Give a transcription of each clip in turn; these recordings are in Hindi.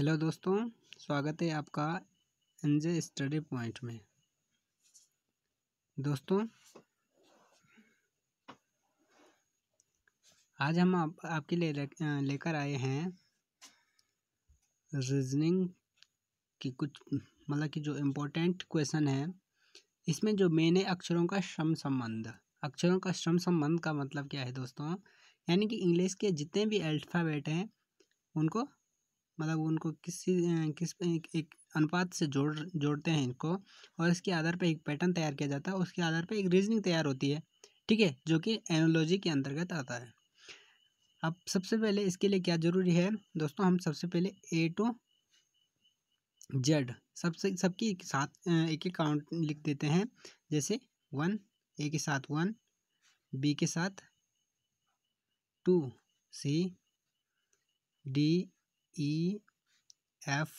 हेलो दोस्तों स्वागत है आपका एनजे स्टडी पॉइंट में दोस्तों आज हम आप, आपके लिए लेकर आए हैं रीजनिंग की कुछ मतलब कि जो इम्पोर्टेंट क्वेश्चन है इसमें जो मेन है अक्षरों का श्रम संबंध अक्षरों का श्रम संबंध का मतलब क्या है दोस्तों यानी कि इंग्लिश के जितने भी अल्फ़ाबेट हैं उनको मतलब उनको किसी किस एक, एक अनुपात से जोड़ जोड़ते हैं इनको और इसके आधार पर एक पैटर्न तैयार किया जाता है उसके आधार पर एक रीजनिंग तैयार होती है ठीक है जो कि एनोलॉजी के अंतर्गत आता है अब सबसे पहले इसके लिए क्या ज़रूरी है दोस्तों हम सबसे पहले ए टू जेड सबसे सबकी एक साथ एक एक काउंट लिख देते हैं जैसे वन ए के साथ वन बी के साथ two C D E F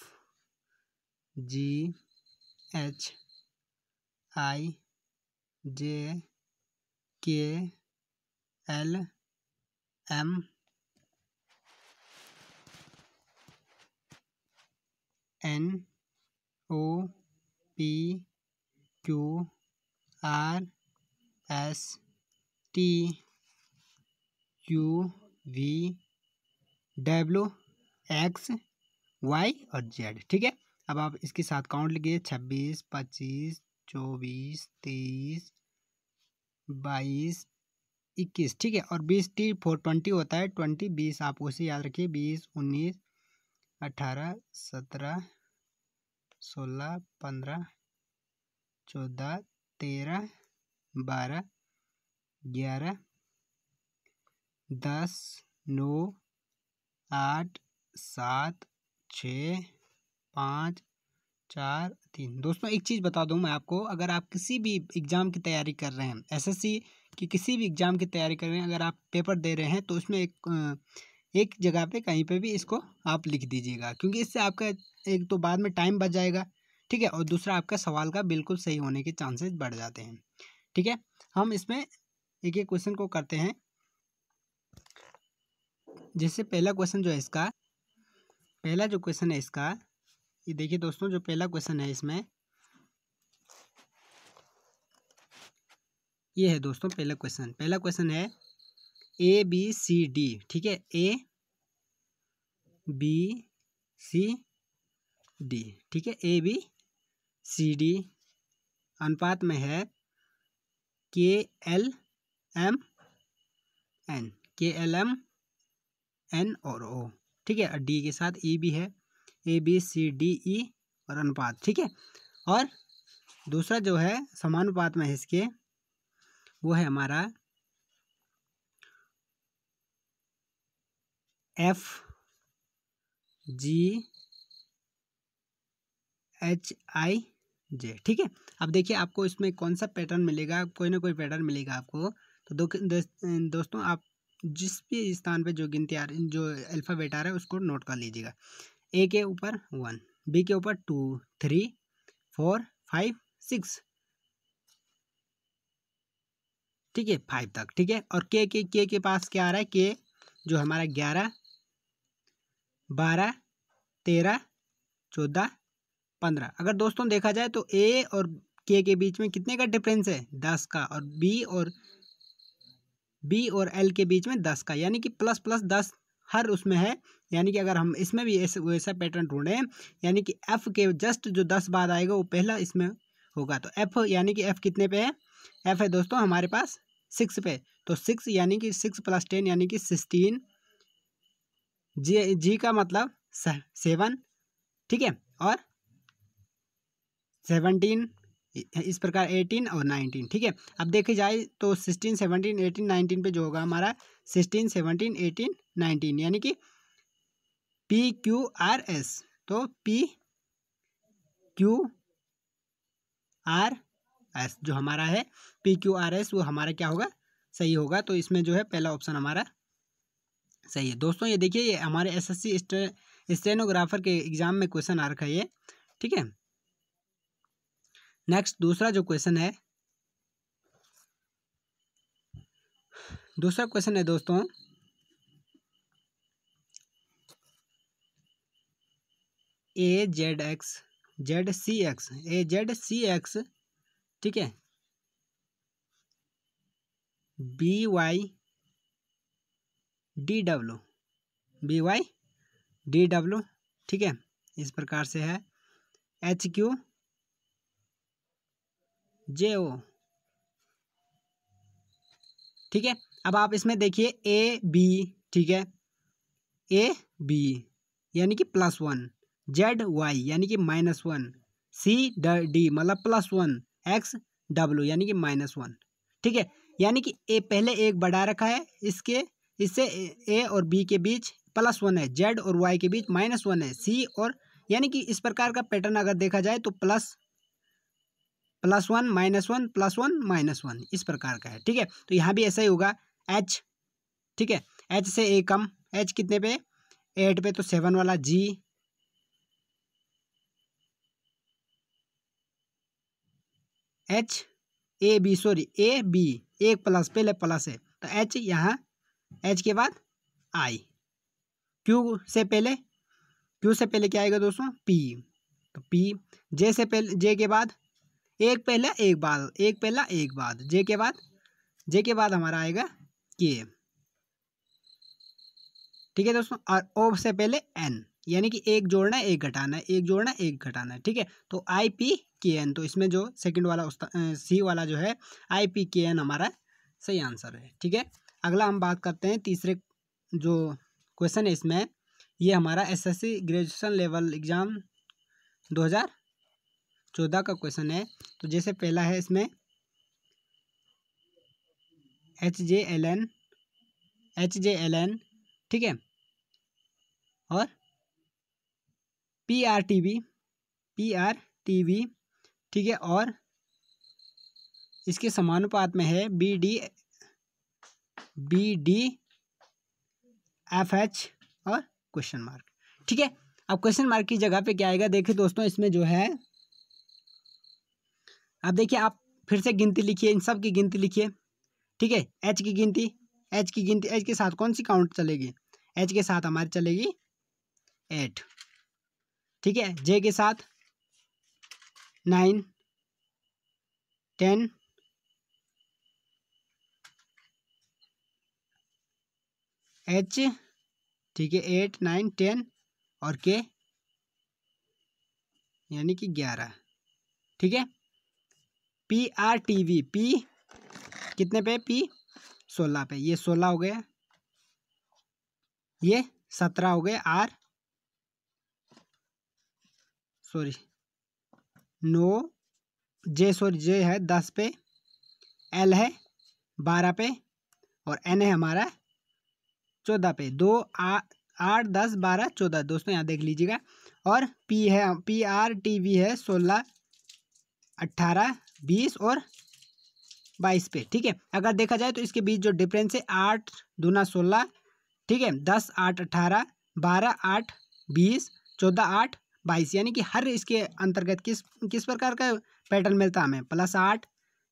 G H I J K L M N O P Q R S T U V W X Y और जेड ठीक है अब आप इसके साथ काउंट लिखिए छब्बीस पच्चीस चौबीस तेईस बाईस इक्कीस ठीक है और बीस टी फोर ट्वेंटी होता है ट्वेंटी बीस आप उसे याद रखिए बीस उन्नीस अठारह सत्रह सोलह पंद्रह चौदह तेरह बारह ग्यारह दस नौ आठ सात छः पाँच चार तीन दोस्तों एक चीज़ बता दूं मैं आपको अगर आप किसी भी एग्ज़ाम की तैयारी कर रहे हैं एसएससी की किसी भी एग्ज़ाम की तैयारी कर रहे हैं अगर आप पेपर दे रहे हैं तो उसमें एक एक जगह पे कहीं पे भी इसको आप लिख दीजिएगा क्योंकि इससे आपका एक तो बाद में टाइम बच जाएगा ठीक है और दूसरा आपका सवाल का बिल्कुल सही होने के चांसेस बढ़ जाते हैं ठीक है हम इसमें एक एक क्वेश्चन को करते हैं जैसे पहला क्वेश्चन जो है इसका पहला जो क्वेश्चन है इसका ये देखिए दोस्तों जो पहला क्वेश्चन है इसमें ये है दोस्तों पहला क्वेश्चन पहला क्वेश्चन है ए बी सी डी ठीक है ए बी सी डी ठीक है ए बी सी डी अनुपात में है K L M N K L M N और ओ ठीक है और डी के साथ ई e भी है ए बी सी डी ई और अनुपात ठीक है और दूसरा जो है समानुपात में इसके वो है हमारा एफ जी एच आई जे ठीक है अब देखिए आपको इसमें कौन सा पैटर्न मिलेगा कोई ना कोई पैटर्न मिलेगा आपको तो दो, दो, दोस्तों आप जिस भी स्थान पे जो गिनती आ रही जो अल्फ़ाबेट आ रहा है उसको नोट कर लीजिएगा ए के ऊपर वन बी के ऊपर two three four five six ठीक है फाइव तक ठीक है और के के के के पास क्या आ रहा है के जो हमारा ग्यारह बारह तेरह चौदह पंद्रह अगर दोस्तों देखा जाए तो ए और के के बीच में कितने का डिफरेंस है दस का और बी और बी और एल के बीच में दस का यानी कि प्लस प्लस दस हर उसमें है यानी कि अगर हम इसमें भी ऐसे वैसा पैटर्न ढूंढें यानी कि एफ़ के जस्ट जो दस बाद आएगा वो पहला इसमें होगा तो एफ़ यानी कि एफ़ कितने पे है एफ़ है दोस्तों हमारे पास सिक्स पे तो सिक्स यानी कि सिक्स प्लस टेन यानी कि सिक्सटीन जी जी का मतलब सेवन ठीक है और सेवनटीन इस प्रकार एटीन और नाइनटीन ठीक है अब देखी जाए तो सिक्सटीन सेवनटीन एटीन नाइनटीन पे जो होगा हमारा सिक्सटीन सेवनटीन एटीन नाइनटीन यानी कि पी क्यू आर एस तो पी क्यू आर एस जो हमारा है पी क्यू आर एस वो हमारा क्या होगा सही होगा तो इसमें जो है पहला ऑप्शन हमारा सही है दोस्तों ये देखिए ये हमारे एस एस सी स्टेनोग्राफर के एग्ज़ाम में क्वेश्चन आ रखा है ये ठीक है नेक्स्ट दूसरा जो क्वेश्चन है दूसरा क्वेश्चन है दोस्तों A Z X Z C X A Z C X ठीक है B Y D W B Y D W ठीक है इस प्रकार से है एच क्यू जे ओ ठीक है अब आप इसमें देखिए ए बी ठीक है ए बी यानी कि प्लस वन जेड वाई यानी कि माइनस वन सी डी मतलब प्लस वन एक्स डब्ल्यू यानी कि माइनस वन ठीक है यानी कि ए पहले एक बढ़ा रखा है इसके इससे ए और बी के बीच प्लस वन है जेड और वाई के बीच माइनस वन है सी और यानी कि इस प्रकार का पैटर्न अगर देखा जाए तो plus plus one minus one plus one minus one इस प्रकार का है ठीक है तो यहाँ भी ऐसा ही होगा एच ठीक है एच से ए कम एच कितने पे एट पे तो सेवन वाला G H A B sorry A B एक प्लस पहले प्लस है तो एच यहाँ एच के बाद आई क्यू से पहले क्यू से पहले क्या आएगा दोस्तों पी तो पी जे से पहले जे के बाद एक पहला एक बाद एक पहला एक बाद जे के बाद जे के बाद हमारा आएगा के ठीक है दोस्तों और ओ से पहले एन यानी कि एक जोड़ना है एक घटाना है एक जोड़ना एक घटाना है ठीक है तो आई पी के एन तो इसमें जो सेकंड वाला उस सी वाला जो है आई पी के एन हमारा सही आंसर है ठीक है अगला हम बात करते हैं तीसरे जो क्वेश्चन है इसमें ये हमारा एसएससी ग्रेजुएशन लेवल एग्ज़ाम हज़ार चौदह का क्वेश्चन है तो जैसे पहला है इसमें H J L N H J L N ठीक है और P R T B P R T B ठीक है और इसके समानुपात में है B D B D F H और क्वेश्चन मार्क ठीक है अब क्वेश्चन मार्क की जगह पे क्या आएगा देखिए दोस्तों इसमें जो है अब देखिए आप फिर से गिनती लिखिए इन सब की गिनती लिखिए ठीक है एच की गिनती एच की गिनती एच के साथ कौन सी काउंट चलेगी एच के साथ हमारी चलेगी एट ठीक है जे के साथ नाइन टेन एच ठीक है एट नाइन टेन और के यानी कि ग्यारह ठीक है P R T V P कितने पे पी सोलह पे ये सोलह हो गया ये सत्रह हो गए R sorry no J sorry J है दस पे एल है बारह पे और एन है हमारा चौदह पे दो आठ दस बारह चौदह दोस्तों यहाँ देख लीजिएगा और पी है पी आर टी वी है सोलह अट्ठारह बीस और बाईस पे ठीक है अगर देखा जाए तो इसके बीच जो डिफरेंस है आठ दूना सोलह ठीक है दस आठ अठारह बारह आठ बीस चौदह आठ बाईस यानी कि हर इसके अंतर्गत किस किस प्रकार का पैटर्न मिलता हमें प्लस आठ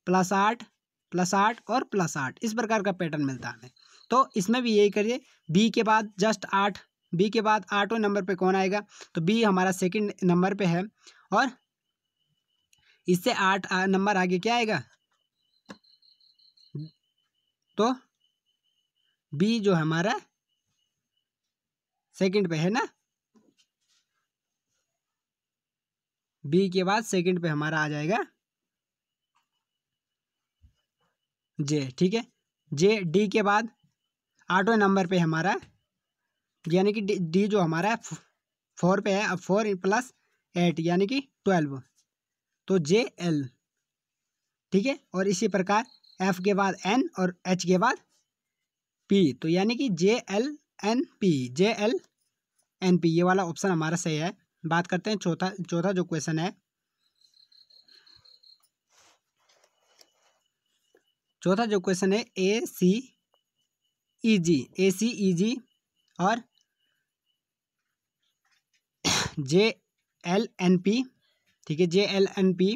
प्लस आठ प्लस आठ और प्लस आठ इस प्रकार का पैटर्न मिलता हमें तो इसमें भी यही करिए बी के बाद जस्ट आठ बी के बाद आठवें नंबर पे कौन आएगा तो बी हमारा सेकंड नंबर पे है और इससे आठ नंबर आगे क्या आएगा तो बी जो हमारा सेकंड पे है ना बी के बाद सेकंड पे हमारा आ जाएगा जे ठीक है जे डी के बाद आठवें नंबर पे हमारा यानी कि डी जो हमारा फोर पे है अब फोर प्लस एट यानी कि ट्वेल्व तो जे एल ठीक है और इसी प्रकार एफ के बाद एन और एच के बाद पी तो यानी कि J L N P J L N P ये वाला ऑप्शन हमारा सही है बात करते हैं चौथा चौथा जो क्वेश्चन है चौथा जो क्वेश्चन है ए सी ई जी ए सी ई जी और जे एल एन पी ठीक है J L N P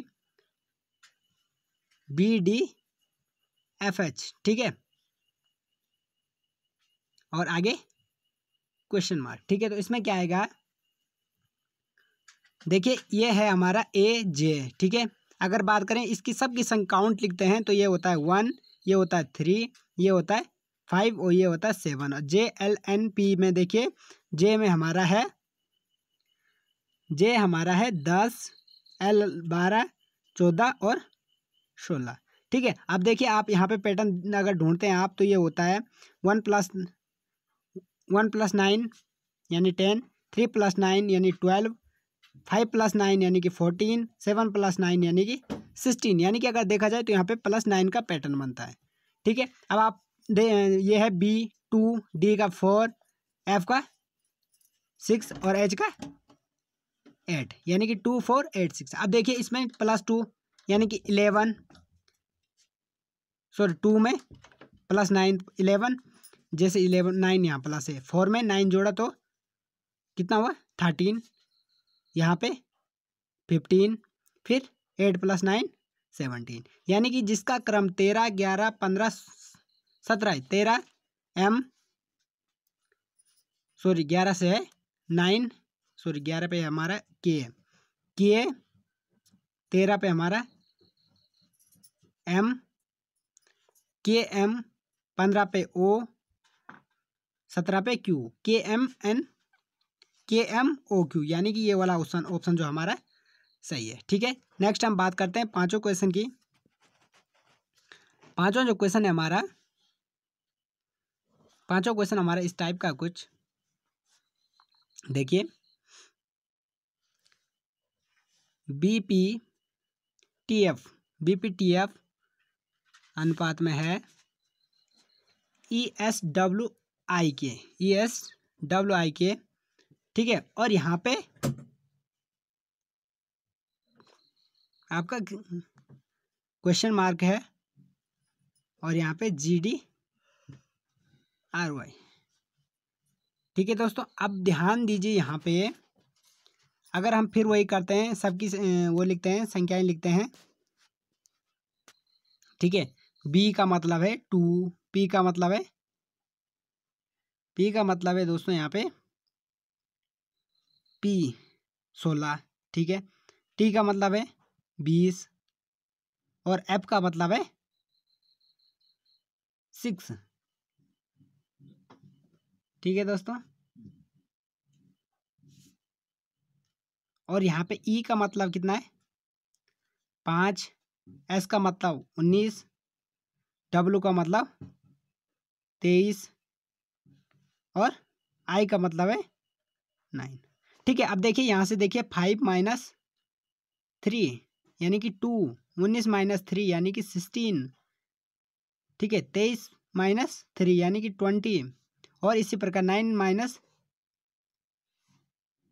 B D F H ठीक है और आगे क्वेश्चन मार्क ठीक है तो इसमें क्या आएगा देखिए ये है हमारा ए जे ठीक है अगर बात करें इसकी सब की काउंट लिखते हैं तो ये होता है वन ये होता है थ्री ये होता है फाइव और ये होता है सेवन और जे एल एन पी में देखिए जे में हमारा है जे हमारा है दस एल बारह चौदह और सोलह ठीक है अब देखिए आप यहाँ पे पैटर्न अगर ढूंढते हैं आप तो ये होता है one plus one plus nine यानी टेन थ्री प्लस नाइन यानी ट्वेल्व फाइव प्लस नाइन यानी कि फोर्टीन सेवन प्लस नाइन यानी कि सिक्सटीन यानी कि अगर देखा जाए तो यहाँ पे प्लस नाइन का पैटर्न बनता है ठीक है अब आप ये है बी टू डी का फोर एफ का सिक्स और एच का एट यानी कि टू फोर एट सिक्स अब देखिए इसमें प्लस टू यानी कि इलेवन सॉरी टू में प्लस नाइन इलेवन जैसे इलेवन नाइन यहाँ प्लस है फोर में नाइन जोड़ा तो कितना हुआ थर्टीन यहाँ पे फिफ्टीन फिर एट प्लस नाइन सेवनटीन यानी कि जिसका क्रम तेरह ग्यारह पंद्रह सत्रह तेरह एम सॉरी ग्यारह से है नाइन सॉरी ग्यारह पे हमारा के के तेरह पे हमारा एम के एम पंद्रह पे ओ सत्रह पे Q K M N K M O Q यानी कि ये वाला ऑप्शन ऑप्शन जो हमारा सही है ठीक है नेक्स्ट हम बात करते हैं पांचों क्वेश्चन की पांचों जो क्वेश्चन है हमारा पांचों क्वेश्चन हमारा इस टाइप का कुछ देखिए B P T F B P T F अनुपात में है ई एस डब्ल्यू आई के ई एस डब्ल्यू आई के ठीक है और यहाँ पे आपका क्वेश्चन मार्क है और यहाँ पे जी डी आर वाई ठीक है दोस्तों अब ध्यान दीजिए यहाँ पे अगर हम फिर वही करते हैं सबकी वो लिखते हैं संख्याएं लिखते हैं ठीक है बी का मतलब है टू पी का मतलब है पी का मतलब है दोस्तों यहाँ पे पी सोलह ठीक है टी का मतलब है बीस और एफ का मतलब है सिक्स ठीक है दोस्तों और यहाँ पे ई e का मतलब कितना है पाँच एस का मतलब उन्नीस डब्लू का मतलब तेईस और आई का मतलब है नाइन ठीक है अब देखिए यहाँ से देखिए फाइव माइनस थ्री यानी कि टू उन्नीस माइनस थ्री यानी कि सिक्सटीन ठीक है तेईस माइनस थ्री यानी कि ट्वेंटी और इसी प्रकार नाइन माइनस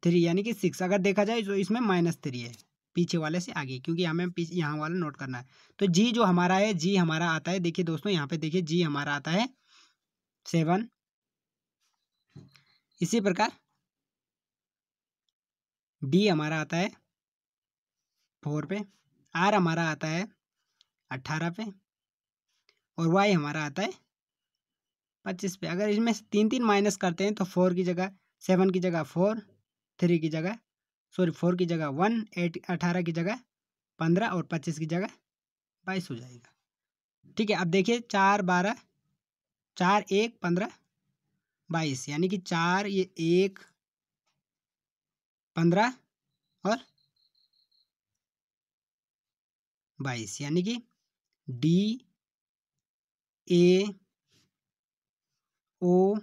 थ्री यानी कि सिक्स अगर देखा जाए तो इसमें माइनस थ्री है पीछे वाले से आगे क्योंकि हमें पीछे यहाँ वाला नोट करना है तो जी जो हमारा है जी हमारा आता है देखिए दोस्तों यहाँ पे देखिए जी हमारा आता है सेवन इसी प्रकार डी हमारा आता है फोर पे आर हमारा आता है अट्ठारह पे और वाई हमारा आता है पच्चीस पे अगर इसमें तीन तीन माइनस करते हैं तो फोर की जगह सेवन की जगह फोर थ्री की जगह सॉरी फोर की जगह वन एट अठारह की जगह पंद्रह और पच्चीस की जगह बाईस हो जाएगा ठीक है अब देखिए चार बारह चार एक पंद्रह बाईस यानी कि चार ये एक पंद्रह और बाईस यानी कि डी ए ओ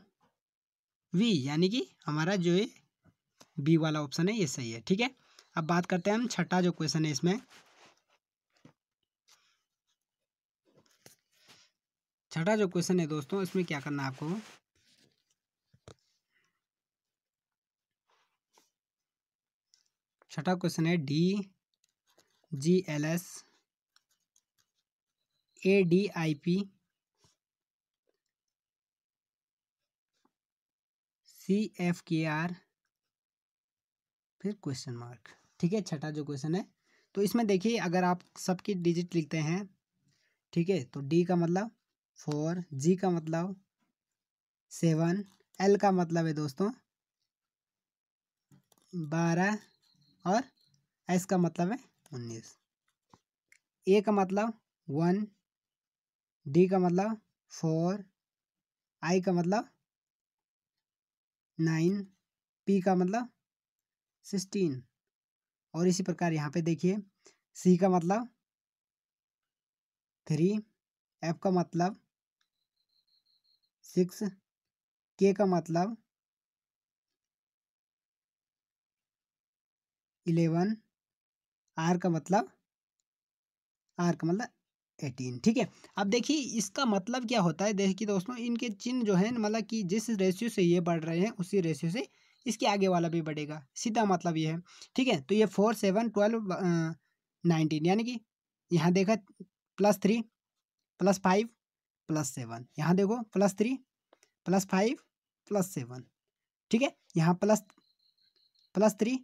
वी यानी कि हमारा जो है बी वाला ऑप्शन है ये सही है ठीक है अब बात करते हैं हम छठा जो क्वेश्चन है इसमें छठा जो क्वेश्चन है दोस्तों इसमें क्या करना है आपको छठा क्वेश्चन है D G L S A D I P C F K R फिर क्वेश्चन मार्क ठीक है छठा जो क्वेश्चन है तो इसमें देखिए अगर आप सबकी डिजिट लिखते हैं ठीक है तो डी का मतलब फोर जी का मतलब सेवन एल का मतलब है दोस्तों बारह और एस का मतलब है उन्नीस ए का मतलब वन डी का मतलब फोर आई का मतलब नाइन पी का मतलब सिक्सटीन और इसी प्रकार यहाँ पे देखिए सी का मतलब थ्री एफ का मतलब सिक्स के का मतलब इलेवन आर का मतलब आर का मतलब एटीन ठीक है अब देखिए इसका मतलब क्या होता है देखिए दोस्तों इनके चिन्ह जो है मतलब कि जिस रेशियो से ये बढ़ रहे हैं उसी रेशियो से इसके आगे वाला भी बढ़ेगा सीधा मतलब ये है ठीक है तो ये फोर सेवन ट्वेल्व नाइनटीन यानी कि यहाँ देखा plus three plus five plus seven यहाँ देखो plus three plus five plus seven ठीक है यहाँ plus plus three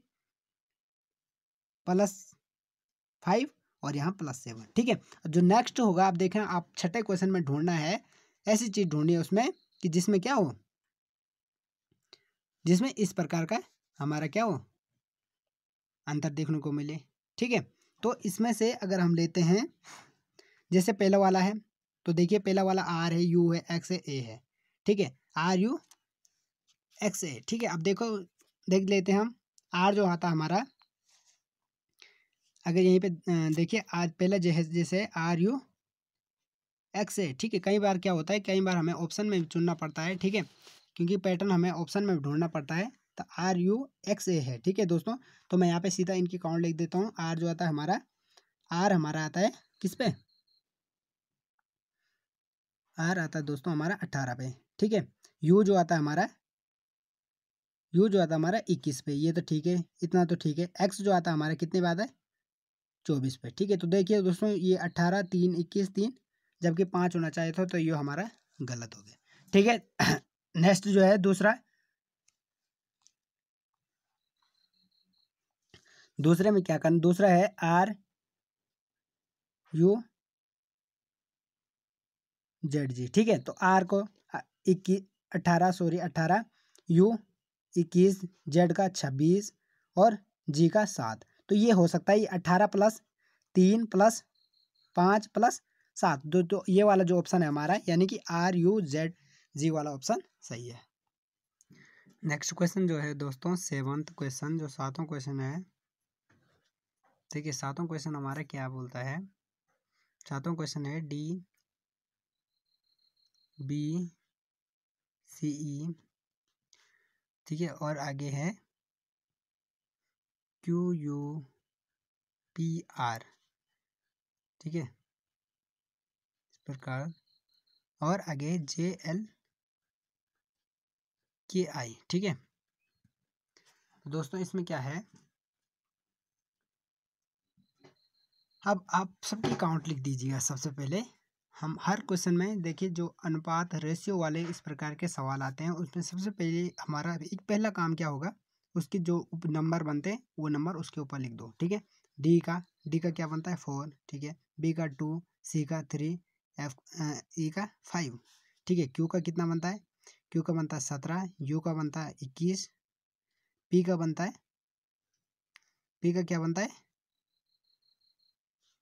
plus five और यहाँ प्लस सेवन ठीक है जो नेक्स्ट होगा आप देखें आप छठे क्वेश्चन में ढूंढना है ऐसी चीज़ ढूंढिए उसमें कि जिसमें क्या हो जिसमें इस प्रकार का हमारा क्या हो अंतर देखने को मिले ठीक है तो इसमें से अगर हम लेते हैं जैसे पहला वाला है तो देखिए पहला वाला आर है यू है एक्स है ए है ठीक है आर यू एक्स ए ठीक है अब देखो देख लेते हैं हम आर जो आता हमारा अगर यहीं पे देखिए आज पहला जैसे जैसे आर यू एक्स ए ठीक है कई बार क्या होता है कई बार हमें ऑप्शन में चुनना पड़ता है ठीक है क्योंकि पैटर्न हमें ऑप्शन में ढूंढना पड़ता है तो आर यू एक्स ए है ठीक है दोस्तों तो मैं यहाँ पे सीधा इनकी काउंट लिख देता हूँ आर जो आता है हमारा आर हमारा आता है किस पे आर आता है दोस्तों हमारा अट्ठारह पे ठीक है यू जो आता है हमारा यू जो आता है हमारा इक्कीस पे ये तो ठीक है इतना तो ठीक है एक्स जो आता है हमारा कितने पे आता है चौबीस पे ठीक है तो देखिए दोस्तों ये अट्ठारह तीन इक्कीस तीन जबकि पाँच होना चाहिए था तो ये हमारा गलत हो गया ठीक है नेक्स्ट जो है दूसरा दूसरे में क्या करना दूसरा है आर यू जेड जी ठीक है तो आर को इक्कीस अठारह सॉरी अठारह यू इक्कीस जेड का छब्बीस और जी का सात तो ये हो सकता है ये अठारह प्लस तीन प्लस पाँच प्लस सात तो, तो ये वाला जो ऑप्शन है हमारा यानी कि आर यू जेड जी वाला ऑप्शन सही है नेक्स्ट क्वेश्चन जो है दोस्तों सेवंथ क्वेश्चन जो सातों क्वेश्चन है ठीक है सातों क्वेश्चन हमारा क्या बोलता है सातों क्वेश्चन है डी बी सी ई ठीक है और आगे है क्यू यू पी आर ठीक है इस प्रकार और आगे जे एल के आई ठीक है तो दोस्तों इसमें क्या है अब आप सबकी काउंट लिख दीजिएगा सबसे पहले हम हर क्वेश्चन में देखिए जो अनुपात रेशियो वाले इस प्रकार के सवाल आते हैं उसमें सबसे पहले हमारा एक पहला काम क्या होगा उसके जो नंबर बनते हैं वो नंबर उसके ऊपर लिख दो ठीक है डी का डी का क्या बनता है फोर ठीक है बी का टू सी का थ्री एफ ई का फाइव ठीक है क्यू का कितना बनता है क्यू का बनता है सत्रह यू का बनता है इक्कीस पी का बनता है पी का क्या बनता है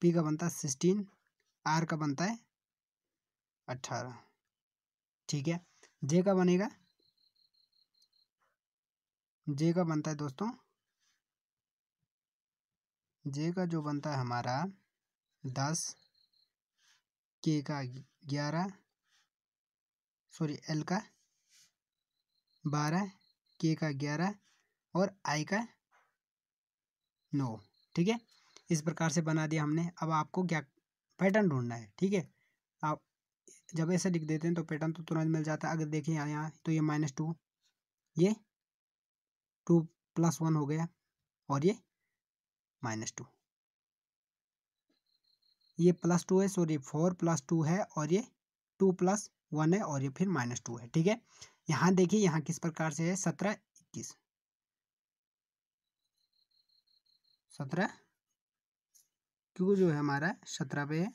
पी का बनता है सिक्सटीन आर का बनता है अट्ठारह ठीक है जे का बनेगा जे का बनता है दोस्तों जे का जो बनता है हमारा दस के का ग्यारह सॉरी एल का बारह के का ग्यारह और आई का नौ ठीक है इस प्रकार से बना दिया हमने अब आपको क्या पैटर्न ढूंढना है ठीक है आप जब ऐसे लिख देते हैं तो पैटर्न तो तुरंत मिल जाता है अगर देखें यहाँ यहाँ तो ये माइनस टू ये टू प्लस वन हो गया और ये माइनस टू ये प्लस टू है सॉरी फोर प्लस टू है और ये टू प्लस वन है और ये फिर माइनस टू है ठीक है यहाँ देखिए यहाँ किस प्रकार से है सत्रह इक्कीस सत्रह क्यू जो है हमारा सत्रह पे है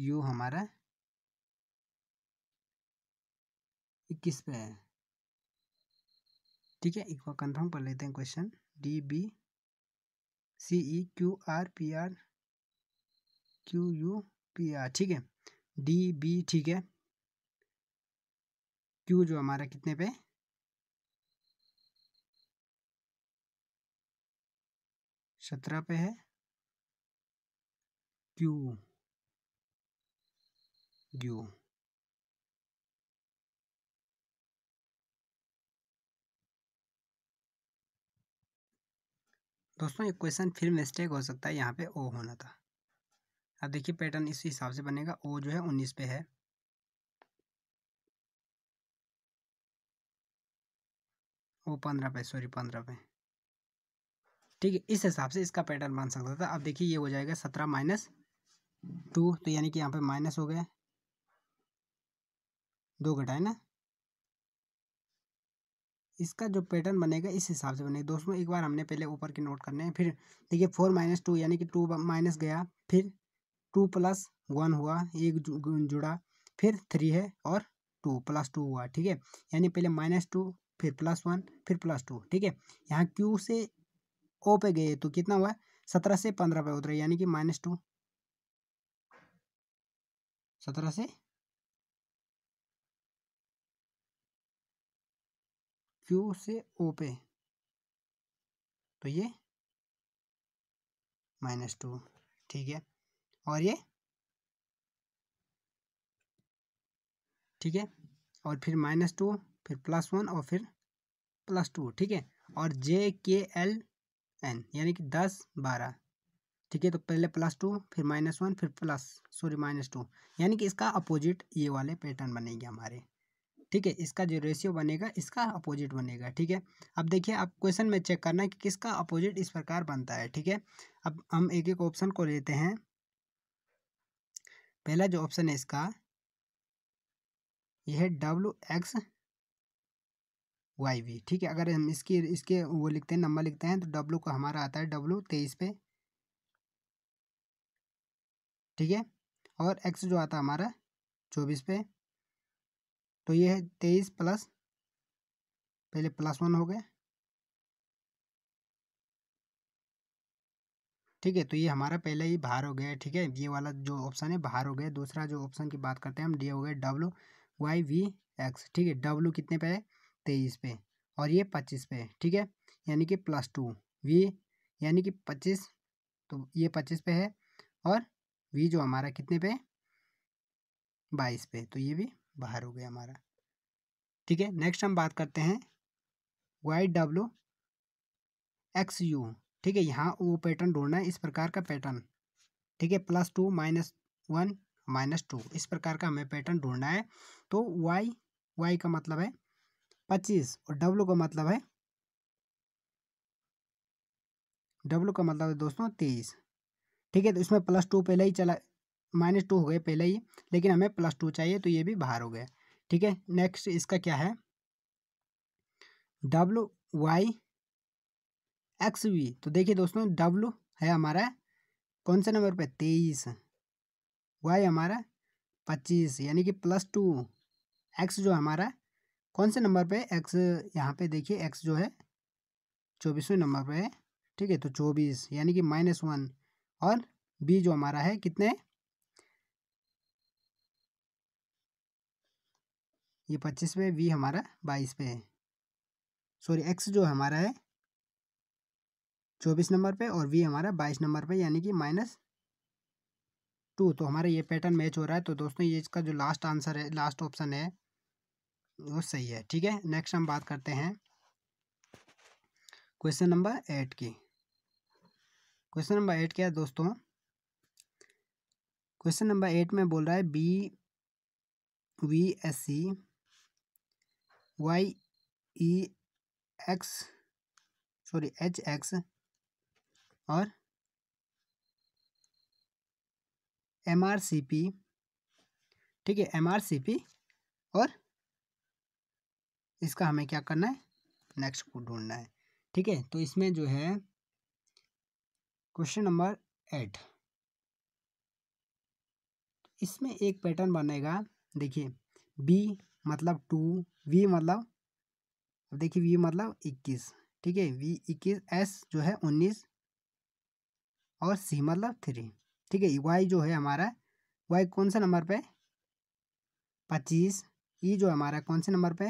यू हमारा इक्कीस पे है ठीक है एक बार कंफर्म कर लेते हैं question D B C E Q R P R Q U P R ठीक है डी बी ठीक है क्यू जो हमारा कितने पे सत्रह पे है क्यू यू दोस्तों ये क्वेश्चन फिर मिस्टेक हो सकता है यहाँ पे ओ होना था अब देखिए पैटर्न इस हिसाब से बनेगा ओ जो है उन्नीस पे है वो पंद्रह पे सॉरी पंद्रह पे ठीक है इस हिसाब से इसका पैटर्न बन सकता था अब देखिए ये हो जाएगा सत्रह माइनस टू तो यानी कि यहाँ पे माइनस हो गए दो घटाए ना इसका जो पैटर्न बनेगा इस हिसाब से बनेगा दोस्तों एक बार हमने पहले ऊपर के नोट करने हैं फिर देखिए फोर माइनस टू यानी कि टू माइनस गया फिर टू प्लस वन हुआ एक जुड़ा फिर थ्री है और टू प्लस टू हुआ ठीक है यानी पहले माइनस टू फिर प्लस वन फिर प्लस टू ठीक है यहाँ क्यू से ओ पे गए तो कितना हुआ सत्रह से पंद्रह पे उतरे यानी कि माइनस टू सत्रह से क्यू से ओ पे तो ये माइनस टू ठीक है और ये ठीक है और फिर माइनस टू फिर प्लस वन और फिर प्लस टू ठीक है और जे के एल एन यानी कि दस बारह ठीक है तो पहले प्लस टू फिर माइनस वन फिर प्लस सॉरी माइनस टू यानी कि इसका अपोजिट ये वाले पैटर्न बनेंगे हमारे ठीक है इसका जो रेशियो बनेगा इसका अपोजिट बनेगा ठीक है अब देखिए आप क्वेश्चन में चेक करना है कि किसका अपोजिट इस प्रकार बनता है ठीक है अब हम एक एक ऑप्शन को लेते हैं पहला जो ऑप्शन है इसका यह है डब्ल्यू एक्स वाई वी ठीक है अगर हम इसकी इसके वो लिखते हैं नंबर लिखते हैं तो डब्लू का हमारा आता है डब्लू तेईस पे ठीक है और एक्स जो आता है हमारा चौबीस पे तो ये है तेईस प्लस पहले प्लस वन हो गए ठीक है तो ये हमारा पहले ही बाहर हो गया ठीक है ये वाला जो ऑप्शन है बाहर हो गया दूसरा जो ऑप्शन की बात करते हैं हम डी हो गए डब्ल्यू वाई वी एक्स ठीक है डब्ल्यू कितने पे है तेईस पे और ये पच्चीस पे ठीक है यानी कि प्लस टू वी यानी कि पच्चीस तो ये पच्चीस पे है और वी जो हमारा कितने पे बाईस पे तो ये भी बाहर हो गया हमारा ठीक है नेक्स्ट हम बात करते हैं वाई डब्लू एक्स यू ठीक है यहाँ वो पैटर्न ढूंढना है इस प्रकार का पैटर्न ठीक है plus two minus one minus two इस प्रकार का हमें पैटर्न ढूंढना है तो वाई वाई का मतलब है पच्चीस और डब्लू का मतलब है डब्लू का मतलब है दोस्तों तेईस ठीक है तो इसमें प्लस टू पहले ही चला माइनस टू हो गए पहले ही लेकिन हमें प्लस टू चाहिए तो ये भी बाहर हो गया ठीक है नेक्स्ट इसका क्या है डब्लू वाई एक्स वी तो देखिए दोस्तों डब्लू है हमारा कौन से नंबर पे तेईस वाई हमारा पच्चीस यानी कि प्लस टू एक्स जो हमारा कौन से नंबर पे एक्स यहाँ पे देखिए एक्स जो है चौबीसवें नंबर पे है ठीक है तो चौबीस यानी कि माइनस वन और बी जो हमारा है कितने ये पच्चीस पे वी हमारा बाईस पे है सॉरी एक्स जो हमारा है चौबीस नंबर पे और वी हमारा बाईस नंबर पे यानी कि माइनस टू तो हमारा ये पैटर्न मैच हो रहा है तो दोस्तों ये इसका जो लास्ट आंसर है लास्ट ऑप्शन है वो सही है ठीक है नेक्स्ट हम बात करते हैं क्वेश्चन नंबर एट की क्वेश्चन नंबर एट क्या है दोस्तों क्वेश्चन नंबर एट में बोल रहा है B V S C Y E X sorry H X और एम आर सी पी ठीक है एम आर सी पी और इसका हमें क्या करना है नेक्स्ट को ढूंढना है ठीक है तो इसमें जो है क्वेश्चन नंबर एट इसमें एक पैटर्न बनेगा देखिए बी मतलब टू वी मतलब देखिए वी मतलब इक्कीस ठीक है वी इक्कीस एस जो है उन्नीस और सी मतलब थ्री ठीक है वाई जो है हमारा वाई कौन से नंबर पे पच्चीस ई e जो हमारा कौन से नंबर पे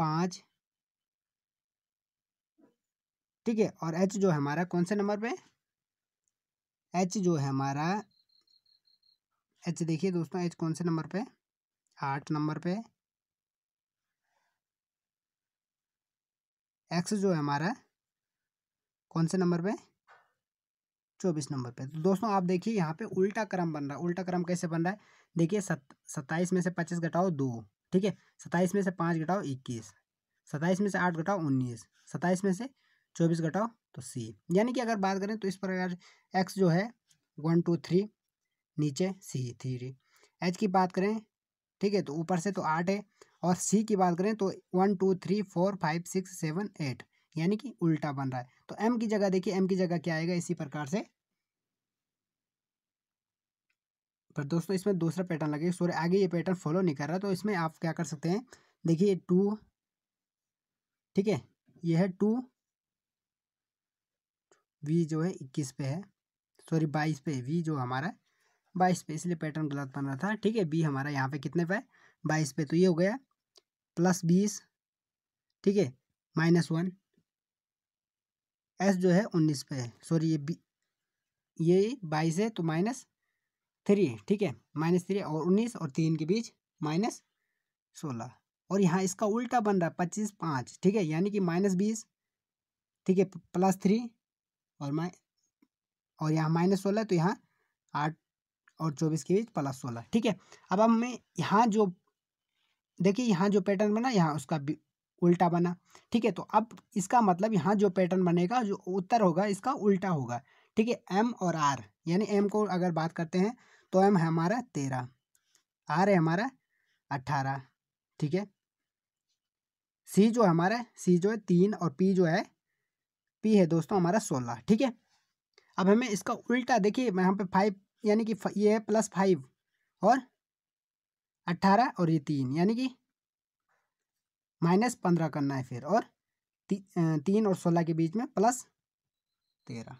पांच ठीक है और एच जो है हमारा कौन से नंबर पे एच जो है हमारा एच देखिए दोस्तों एच कौन से नंबर पे आठ नंबर पे एक्स जो है हमारा कौन से नंबर पे चौबीस नंबर पे तो दोस्तों आप देखिए यहाँ पे उल्टा क्रम बन रहा है उल्टा क्रम कैसे बन रहा है देखिए सत्ताईस में से पच्चीस घटाओ दो ठीक है सत्ताईस में से पाँच घटाओ इक्कीस सत्ताईस में से आठ घटाओ उन्नीस सत्ताईस में से चौबीस घटाओ तो सी यानी कि अगर बात करें तो इस प्रकार एक्स जो है वन टू थ्री नीचे सी थ्री एच की बात करें ठीक है तो ऊपर से तो आठ है और सी की बात करें तो one two three four five six seven eight यानी कि उल्टा बन रहा है तो एम की जगह देखिए एम की जगह क्या आएगा इसी प्रकार से पर दोस्तों इसमें दूसरा पैटर्न लगेगा सॉरी आगे ये पैटर्न फॉलो नहीं कर रहा तो इसमें आप क्या कर सकते हैं देखिए टू ठीक है ये है टू वी जो है इक्कीस पे है सॉरी बाईस पे वी जो हमारा बाईस पे इसलिए पैटर्न गलत बन रहा था ठीक है बी हमारा यहाँ पे कितने पे बाईस पे तो ये हो गया प्लस बीस ठीक है माइनस वन एस जो है उन्नीस पे है सॉरी ये बी ये बाईस है तो माइनस थ्री ठीक है माइनस थ्री और उन्नीस और तीन के बीच माइनस सोलह और यहाँ इसका उल्टा बन रहा है पच्चीस पाँच ठीक है यानी कि माइनस बीस ठीक है प्लस थ्री और माइ और यहाँ माइनस सोलह तो यहाँ आठ और चौबीस के बीच प्लस सोलह ठीक है अब हमें यहाँ जो देखिए यहाँ जो पैटर्न बना यहाँ उसका उल्टा बना ठीक है तो अब इसका मतलब यहाँ जो पैटर्न बनेगा जो उत्तर होगा इसका उल्टा होगा ठीक है एम और आर यानी एम को अगर बात करते हैं तो एम है हमारा तेरह आर है हमारा अट्ठारह ठीक है सी जो है हमारा सी जो है तीन और पी जो है पी है दोस्तों हमारा सोलह ठीक है अब हमें इसका उल्टा देखिए मैं यहाँ पे फाइव यानी कि ये है प्लस फाइव और अट्ठारह और ये तीन यानी कि माइनस पंद्रह करना है फिर और ती, तीन और सोलह के बीच में प्लस तेरह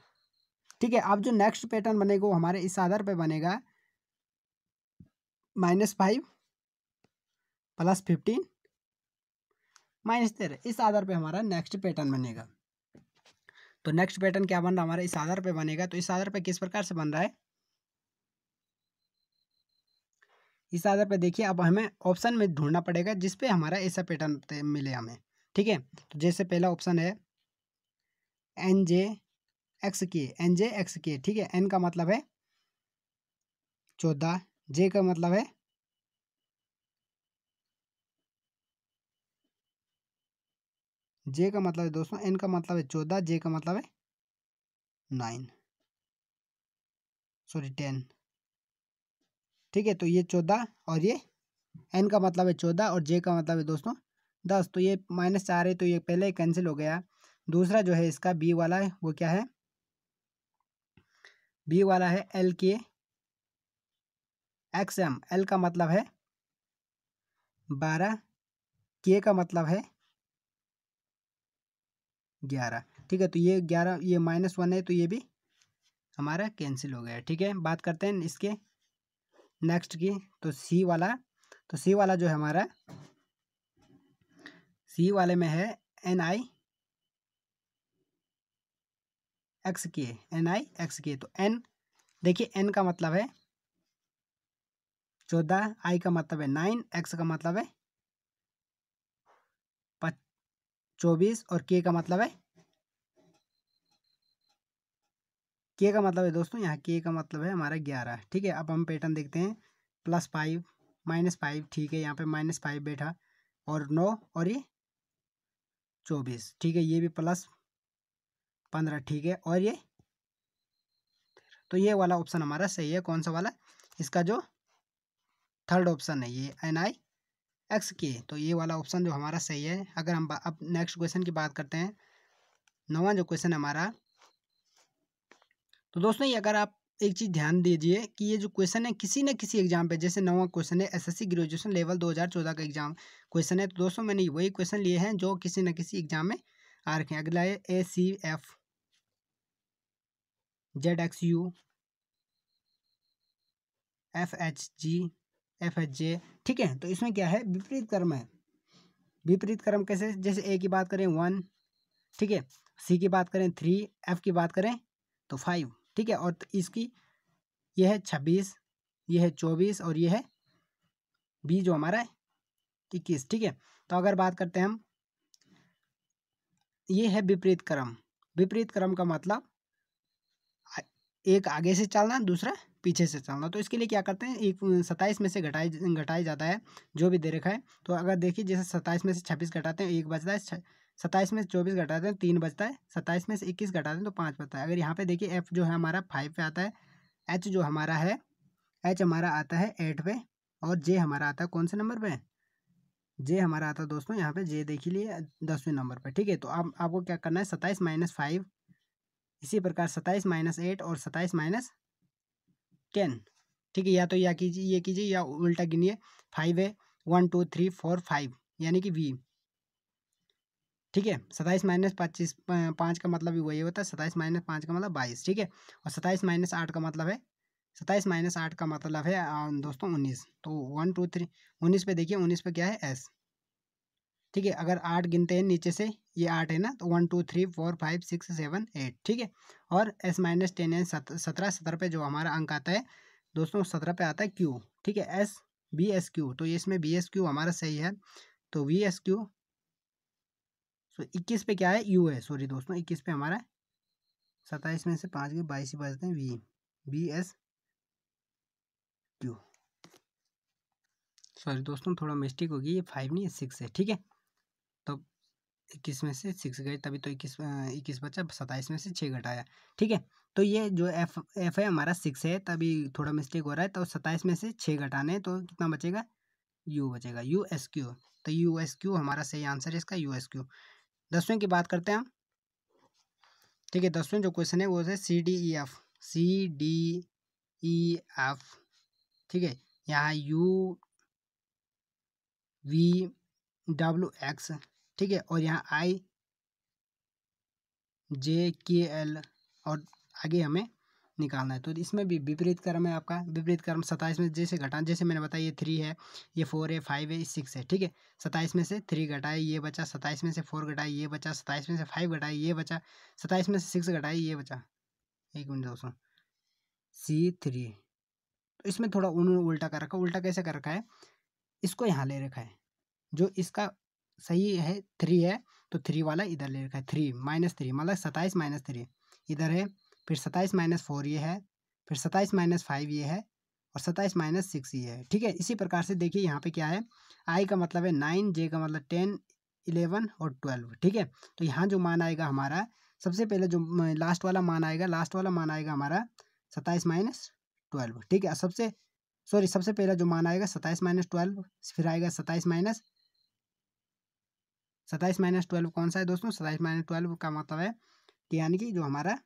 ठीक है अब जो नेक्स्ट पैटर्न बनेगा वो हमारे इस आधार पर बनेगा minus five plus fifteen minus तेरह इस आधार पे हमारा नेक्स्ट पैटर्न बनेगा तो नेक्स्ट पैटर्न क्या बन रहा हमारा इस आधार पे बनेगा तो इस आधार पे किस प्रकार से बन रहा है इस आधार पे देखिए अब हमें ऑप्शन में ढूंढना पड़ेगा जिसपे हमारा ऐसा पैटर्न मिले हमें ठीक है तो जैसे पहला ऑप्शन है N J X K N J X K ठीक है एन का मतलब है चौदह जे का मतलब है जे का मतलब है दोस्तों एन का मतलब है चौदह जे का मतलब है नाइन सॉरी टेन ठीक है तो ये चौदह और ये एन का मतलब है चौदह और जे का मतलब है दोस्तों दस तो ये माइनस चार है तो ये पहले कैंसिल हो गया दूसरा जो है इसका बी वाला है वो क्या है बी वाला है एल के एक्स एम एल का मतलब है बारह के का मतलब है ग्यारह ठीक है तो ये ग्यारह ये माइनस वन है तो ये भी हमारा कैंसिल हो गया ठीक है बात करते हैं इसके नेक्स्ट की तो सी वाला तो सी वाला जो है हमारा सी वाले में है N I X K N I X K तो एन देखिए एन का मतलब है चौदह आई का मतलब है नाइन एक्स का मतलब है चौबीस और के का मतलब है के का मतलब है दोस्तों यहाँ के का मतलब है हमारा ग्यारह ठीक है अब हम पैटर्न देखते हैं प्लस फाइव माइनस फाइव ठीक है यहाँ पे माइनस फाइव बैठा और नौ और ये चौबीस ठीक है ये भी प्लस पंद्रह ठीक है और ये तो ये वाला ऑप्शन हमारा सही है कौन सा वाला इसका जो थर्ड ऑप्शन है ये एन आई एक्स के तो ये वाला ऑप्शन जो हमारा सही है अगर हम अब नेक्स्ट क्वेश्चन की बात करते हैं नवा जो क्वेश्चन हमारा तो दोस्तों ये अगर आप एक चीज़ ध्यान दीजिए कि ये जो क्वेश्चन है किसी न किसी एग्जाम पे जैसे नवा क्वेश्चन है एसएससी ग्रेजुएशन लेवल 2014 का एग्जाम क्वेश्चन है तो दोस्तों मैंने वही क्वेश्चन लिए हैं जो किसी न किसी एग्जाम में आ रखे हैं अगला है A C F Z X U F H G F H J ठीक है तो इसमें क्या है विपरीत क्रम है विपरीत क्रम कैसे जैसे ए की बात करें वन ठीक है सी की बात करें थ्री एफ की बात करें तो फाइव ठीक है और इसकी यह है छब्बीस यह है चौबीस और यह है बी जो हमारा है इक्कीस ठीक है तो अगर बात करते हैं हम ये है विपरीत क्रम विपरीत क्रम का मतलब एक आगे से चलना दूसरा पीछे से चलना तो इसके लिए क्या करते हैं एक सत्ताईस में से घटाए घटाया जाता है जो भी दे रखा है तो अगर देखिए जैसे सत्ताईस में से छब्बीस घटाते हैं एक बचता है सत्ताईस में से चौबीस घटाते हैं तीन बचता है सत्ताईस में से इक्कीस घटाते हैं तो पाँच बचता है अगर यहाँ पे देखिए एफ जो है हमारा फाइव पे आता है एच जो हमारा है एच हमारा आता है एट पे और जे हमारा आता है कौन से नंबर पर जे हमारा आता है दोस्तों यहाँ पे जे देख लिए दसवें नंबर पर ठीक है तो आप आपको क्या करना है सत्ताईस माइनस फाइव इसी प्रकार सत्ताईस माइनस एट और सत्ताईस माइनस टेन ठीक है या तो या कीजिए ये कीजिए या उल्टा गिनिए फाइव है one two three four five यानी कि वी ठीक है सताइस माइनस पच्चीस पाँच का मतलब भी वही होता है सताइस माइनस पाँच का मतलब बाईस ठीक है और सताइस माइनस आठ का मतलब है सताइस माइनस आठ का मतलब है दोस्तों उन्नीस तो वन टू थ्री उन्नीस पे देखिए उन्नीस पे क्या है एस ठीक है अगर आठ गिनते हैं नीचे से ये आठ है ना तो one two three four five six seven eight ठीक है और एस माइनस टेन है सत्रह सत्रह पे जो हमारा अंक आता है दोस्तों सत्रह पे आता है क्यू ठीक है एस बी एस क्यू तो ये इसमें बी एस क्यू हमारा सही है तो वी एस क्यू सो इक्कीस पे क्या है यू है सॉरी दोस्तों इक्कीस पे हमारा सत्ताईस में से पाँच के बाईस ही बजते हैं V B S Q sorry दोस्तों थोड़ा मिस्टेक होगी ये फाइव नहीं सिक्स है ठीक है इक्कीस में से सिक्स गए तभी तो इक्कीस इक्कीस बचा सत्ताईस में से छः घटाया ठीक है तो ये जो एफ एफ है हमारा सिक्स है तभी थोड़ा मिस्टेक हो रहा है तो सत्ताईस में से छः घटाने तो कितना बचेगा यू बचेगा यू एस क्यू तो यू एस क्यू हमारा सही आंसर है इसका यू एस क्यू दसवें की बात करते हैं हम ठीक है दसवें जो क्वेश्चन है वो है C D E F C D E F ठीक है यहाँ यू वी डब्ल्यू एक्स ठीक है और यहाँ आई जे के एल और आगे हमें निकालना है तो इसमें भी विपरीत क्रम है आपका विपरीत क्रम सत्ताईस में जैसे घटा जैसे मैंने बताया ये थ्री है ये फोर है फाइव है सिक्स है ठीक है सत्ताईस में से थ्री घटाए ये बचा सत्ताईस में से फोर घटाए ये बचा सत्ताईस में से फाइव घटाए ये बचा सत्ताईस में से सिक्स घटाए ये बचा एक मिनट दोस्तों सी थ्री तो इसमें थोड़ा उन्होंने उल्टा कर रखा उल्टा कैसे कर रखा है इसको यहाँ ले रखा है जो इसका सही है थ्री है तो थ्री वाला इधर ले रखा है थ्री माइनस थ्री मतलब सत्ताईस माइनस थ्री इधर है फिर सत्ताईस माइनस फोर ये है फिर सत्ताईस माइनस फाइव ये है और सत्ताईस माइनस सिक्स ये है ठीक है इसी प्रकार से देखिए यहाँ पे क्या है आई का मतलब है नाइन जे का मतलब टेन इलेवन और ट्वेल्व ठीक है तो यहाँ जो मान आएगा हमारा सबसे पहले जो लास्ट वाला मान आएगा लास्ट वाला मान आएगा हमारा सत्ताईस माइनस ट्वेल्व ठीक है सबसे सॉरी सबसे पहला जो मान आएगा सत्ताईस माइनस ट्वेल्व फिर आएगा सत्ताईस माइनस सताइस माइनस ट्वेल्व कौन सा है दोस्तों सताइस माइनस ट्वेल्व का मतलब है कि यानी कि जो हमारा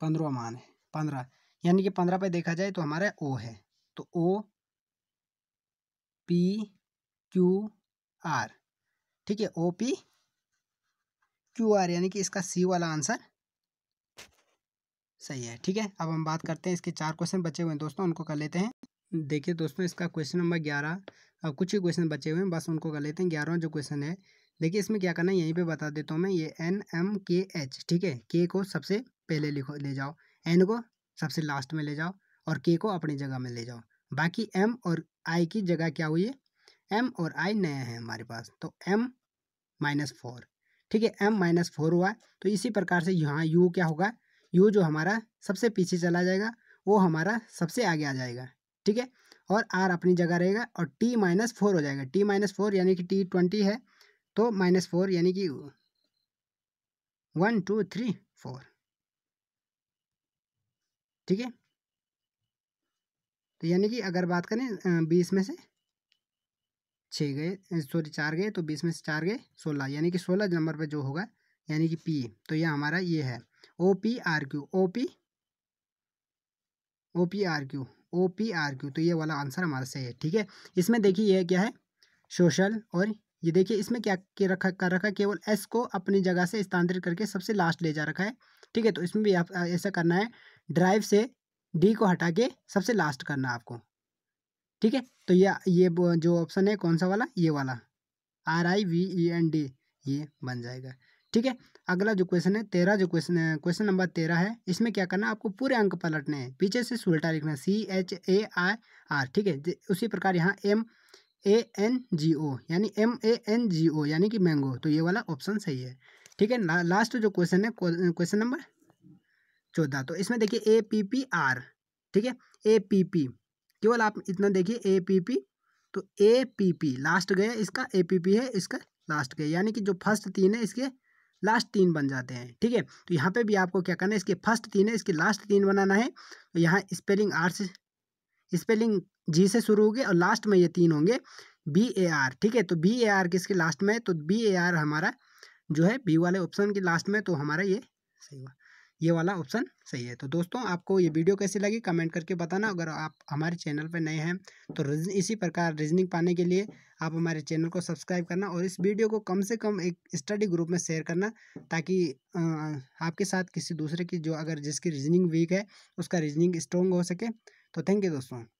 पंद्रह मान है पंद्रह यानी कि पंद्रह पे देखा जाए तो हमारा ओ है तो ओ पी क्यू आर ठीक है ओ पी क्यू आर यानी कि इसका सी वाला आंसर सही है ठीक है अब हम बात करते हैं इसके चार क्वेश्चन बचे हुए हैं दोस्तों उनको कर लेते हैं देखिए दोस्तों इसका क्वेश्चन नंबर ग्यारह अब कुछ ही क्वेश्चन बचे हुए हैं बस उनको कर लेते हैं ग्यारहवा जो क्वेश्चन है देखिए इसमें क्या करना है यहीं पे बता देता हूँ मैं ये एन एम के एच ठीक है के को सबसे पहले लिखो ले जाओ एन को सबसे लास्ट में ले जाओ और के को अपनी जगह में ले जाओ बाकी एम और आई की जगह क्या हुई है एम और आई नए हैं हमारे पास तो एम माइनस फोर ठीक है एम माइनस फोर हुआ तो इसी प्रकार से यहाँ यू क्या होगा यू जो हमारा सबसे पीछे चला जाएगा वो हमारा सबसे आगे आ जाएगा ठीक है और आर अपनी जगह रहेगा और टी माइनस फोर हो जाएगा टी माइनस फोर यानी कि टी ट्वेंटी है तो माइनस फोर यानी कि वन टू थ्री फोर ठीक है तो यानी कि अगर बात करें बीस में से छः गए सॉरी चार गए तो बीस में से चार गए सोलह यानी कि सोलह नंबर पर जो होगा यानी कि पी तो यह हमारा ये है O P R Q O P O P R Q O P R Q तो ये वाला आंसर हमारा सही है ठीक है इसमें देखिए यह क्या है सोशल और ये देखिए इसमें क्या के रखा कर रखा केवल एस को अपनी जगह से स्थानांतरित करके सबसे लास्ट ले जा रखा है ठीक है तो इसमें भी आप ऐसा करना है ड्राइव से डी को हटा के सबसे लास्ट करना आपको ठीक है तो ये ये जो ऑप्शन है कौन सा वाला ये वाला R I V E N D ये बन जाएगा ठीक है अगला जो क्वेश्चन है तेरह जो क्वेश्चन क्वेश्चन नंबर तेरह है इसमें क्या करना आपको पूरे अंक पलटने हैं पीछे से उल्टा लिखना C H A I R ठीक है उसी प्रकार यहाँ एम ए एन जी ओ यानी एम ए एन जी ओ यानी कि मैंगो तो ये वाला ऑप्शन सही है ठीक है ला, लास्ट जो क्वेश्चन है क्वेश्चन नंबर चौदह तो इसमें देखिए ए पी पी आर ठीक है ए पी पी केवल आप इतना देखिए ए पी पी तो ए पी पी लास्ट गया इसका ए पी पी है इसका लास्ट गया यानी कि जो फर्स्ट तीन है इसके लास्ट तीन बन जाते हैं ठीक है तो यहाँ पे भी आपको क्या करना है इसके फर्स्ट तीन है इसके लास्ट तीन बनाना है तो यहाँ स्पेलिंग आर से स्पेलिंग जी से शुरू होगी और लास्ट में ये तीन होंगे बी ए आर ठीक है तो बी ए आर किसके लास्ट में है तो बी ए आर हमारा जो है बी वाले ऑप्शन के लास्ट में तो हमारा ये सही हुआ ये वाला ऑप्शन सही है तो दोस्तों आपको ये वीडियो कैसी लगी कमेंट करके बताना अगर आप हमारे चैनल पर नए हैं तो इसी प्रकार रीजनिंग पाने के लिए आप हमारे चैनल को सब्सक्राइब करना और इस वीडियो को कम से कम एक स्टडी ग्रुप में शेयर करना ताकि आपके साथ किसी दूसरे की जो अगर जिसकी रीजनिंग वीक है उसका रीजनिंग स्ट्रॉन्ग हो सके तो थैंक यू दोस्तों